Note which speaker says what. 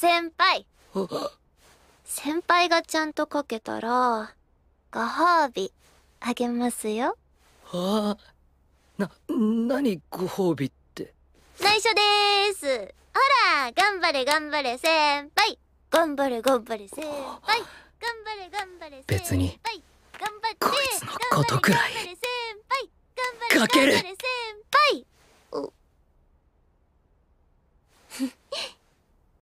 Speaker 1: 先輩先輩がちゃんとかけたら、ご褒美、あげますよ。はあ、な、
Speaker 2: なにご褒美って。
Speaker 1: 内緒でーす。ほら、頑張れ頑張れ先輩。頑張れ頑張れ先輩。頑張れ
Speaker 3: 頑張れ別
Speaker 4: に、
Speaker 1: 頑張って、こいつのことくらい、かける先
Speaker 4: 輩